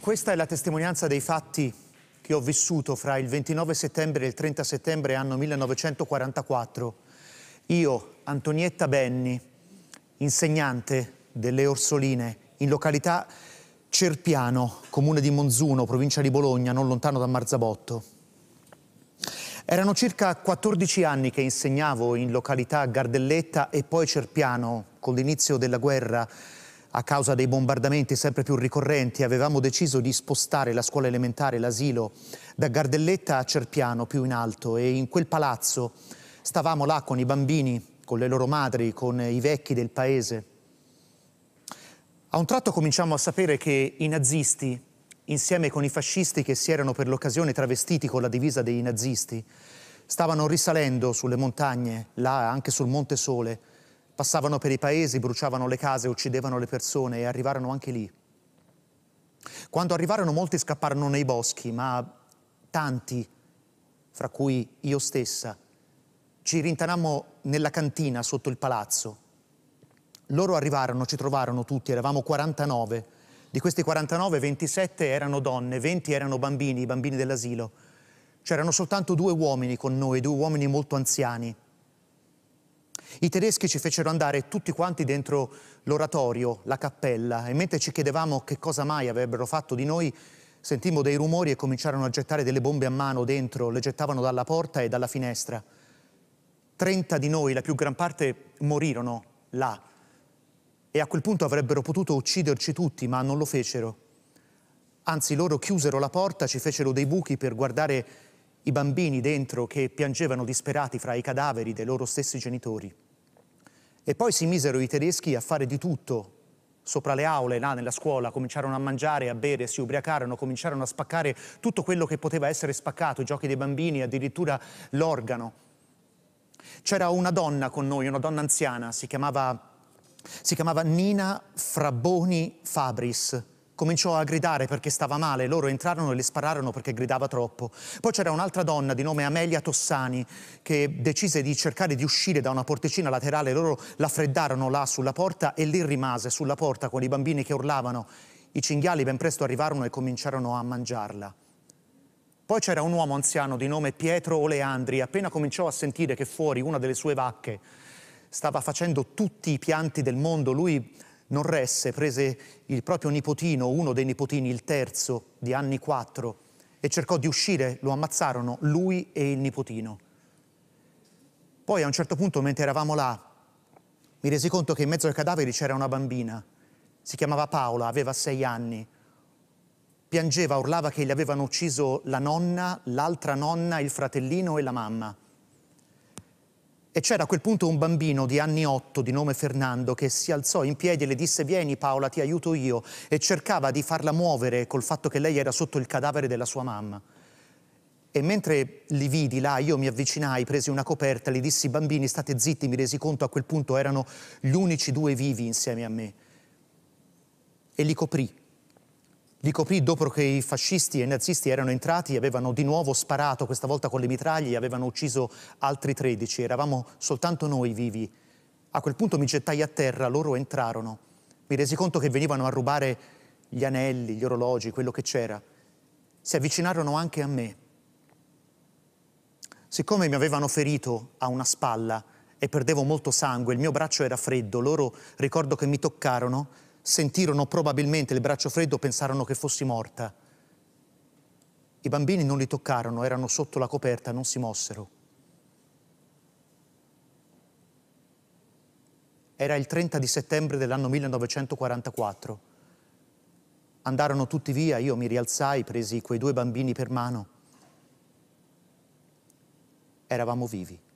Questa è la testimonianza dei fatti che ho vissuto fra il 29 settembre e il 30 settembre anno 1944. Io, Antonietta Benni, insegnante delle Orsoline in località Cerpiano, comune di Monzuno, provincia di Bologna, non lontano da Marzabotto. Erano circa 14 anni che insegnavo in località Gardelletta e poi Cerpiano, con l'inizio della guerra a causa dei bombardamenti sempre più ricorrenti, avevamo deciso di spostare la scuola elementare, l'asilo, da Gardelletta a Cerpiano, più in alto, e in quel palazzo stavamo là con i bambini, con le loro madri, con i vecchi del paese. A un tratto cominciamo a sapere che i nazisti, insieme con i fascisti che si erano per l'occasione travestiti con la divisa dei nazisti, stavano risalendo sulle montagne, là anche sul Monte Sole, Passavano per i paesi, bruciavano le case, uccidevano le persone e arrivarono anche lì. Quando arrivarono molti scapparono nei boschi, ma tanti, fra cui io stessa, ci rintanammo nella cantina sotto il palazzo. Loro arrivarono, ci trovarono tutti, eravamo 49. Di questi 49, 27 erano donne, 20 erano bambini, i bambini dell'asilo. C'erano soltanto due uomini con noi, due uomini molto anziani. I tedeschi ci fecero andare tutti quanti dentro l'oratorio, la cappella, e mentre ci chiedevamo che cosa mai avrebbero fatto di noi, sentimmo dei rumori e cominciarono a gettare delle bombe a mano dentro, le gettavano dalla porta e dalla finestra. Trenta di noi, la più gran parte, morirono là. E a quel punto avrebbero potuto ucciderci tutti, ma non lo fecero. Anzi, loro chiusero la porta, ci fecero dei buchi per guardare i bambini dentro che piangevano disperati fra i cadaveri dei loro stessi genitori. E poi si misero i tedeschi a fare di tutto sopra le aule, là nella scuola, cominciarono a mangiare, a bere, si ubriacarono, cominciarono a spaccare tutto quello che poteva essere spaccato, i giochi dei bambini, addirittura l'organo. C'era una donna con noi, una donna anziana, si chiamava, si chiamava Nina Fraboni Fabris cominciò a gridare perché stava male, loro entrarono e le spararono perché gridava troppo. Poi c'era un'altra donna di nome Amelia Tossani che decise di cercare di uscire da una porticina laterale, loro la freddarono là sulla porta e lì rimase sulla porta con i bambini che urlavano. I cinghiali ben presto arrivarono e cominciarono a mangiarla. Poi c'era un uomo anziano di nome Pietro Oleandri, appena cominciò a sentire che fuori una delle sue vacche stava facendo tutti i pianti del mondo, lui non resse, prese il proprio nipotino, uno dei nipotini, il terzo, di anni quattro, e cercò di uscire, lo ammazzarono, lui e il nipotino. Poi a un certo punto, mentre eravamo là, mi resi conto che in mezzo ai cadaveri c'era una bambina, si chiamava Paola, aveva sei anni, piangeva, urlava che gli avevano ucciso la nonna, l'altra nonna, il fratellino e la mamma. E c'era a quel punto un bambino di anni otto di nome Fernando che si alzò in piedi e le disse vieni Paola ti aiuto io e cercava di farla muovere col fatto che lei era sotto il cadavere della sua mamma. E mentre li vidi là, io mi avvicinai, presi una coperta, le dissi bambini state zitti, mi resi conto a quel punto erano gli unici due vivi insieme a me. E li coprì li coprì dopo che i fascisti e i nazisti erano entrati avevano di nuovo sparato, questa volta con le mitraglie, avevano ucciso altri 13. Eravamo soltanto noi vivi. A quel punto mi gettai a terra, loro entrarono. Mi resi conto che venivano a rubare gli anelli, gli orologi, quello che c'era. Si avvicinarono anche a me. Siccome mi avevano ferito a una spalla e perdevo molto sangue, il mio braccio era freddo, loro ricordo che mi toccarono sentirono probabilmente il braccio freddo, pensarono che fossi morta. I bambini non li toccarono, erano sotto la coperta, non si mossero. Era il 30 di settembre dell'anno 1944. Andarono tutti via, io mi rialzai, presi quei due bambini per mano. Eravamo vivi.